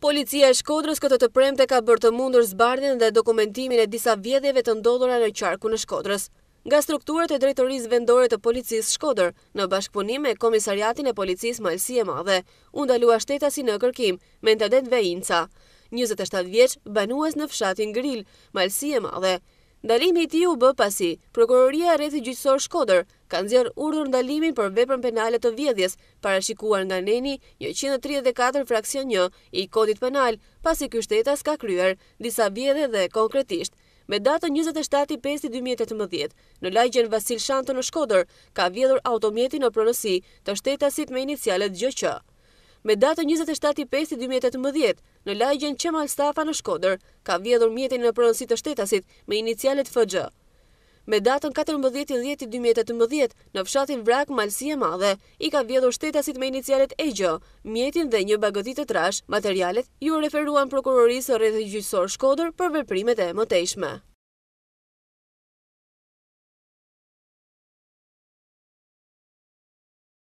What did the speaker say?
Policia e Shkodrës këtë të premte ka bërë të mundur zbardin dhe dokumentimin e disa vjedjeve të ndodhura në qarku në Shkodrës. Nga strukturët e drejtoris vendore të policis Shkodër, në bashkëpunim me komisariatin e policis Malsi e Madhe, undalua shteta si në kërkim, me në të detve inca. 27 vjeç, banues në fshatin Gril, Malsi e Madhe, Dalimi i tij u bë pasi Prokuroria e Gjyqësor Shkodër ka nxjerr urdhër ndalimi për veprën penale të vjedhjes, parashikuar nga neni 134 fraksion 1 i Kodit Penal, pasi ky shtetas ka kryer disa vjedhje dhe konkretisht Me datën 27.5.2018, në lajgjen Vasil Shanto në Shkodër, ka vjedhur automjetin në pronosi të shtetasit me inicialet gjëqë me datën 27.5.2018 në lajgjen Qemal Stafa në Shkoder, ka vjedhur mjetin në prënësit të shtetasit me inicialet FG. Me datën 14.10.2018 në fshatin Vrak Malsie Madhe, i ka vjedhur shtetasit me inicialet EG, mjetin dhe një bagëtit të trash, materialet ju referuan prokurorisë rrëth gjyqësor Shkoder për veprimet e mëtejshme.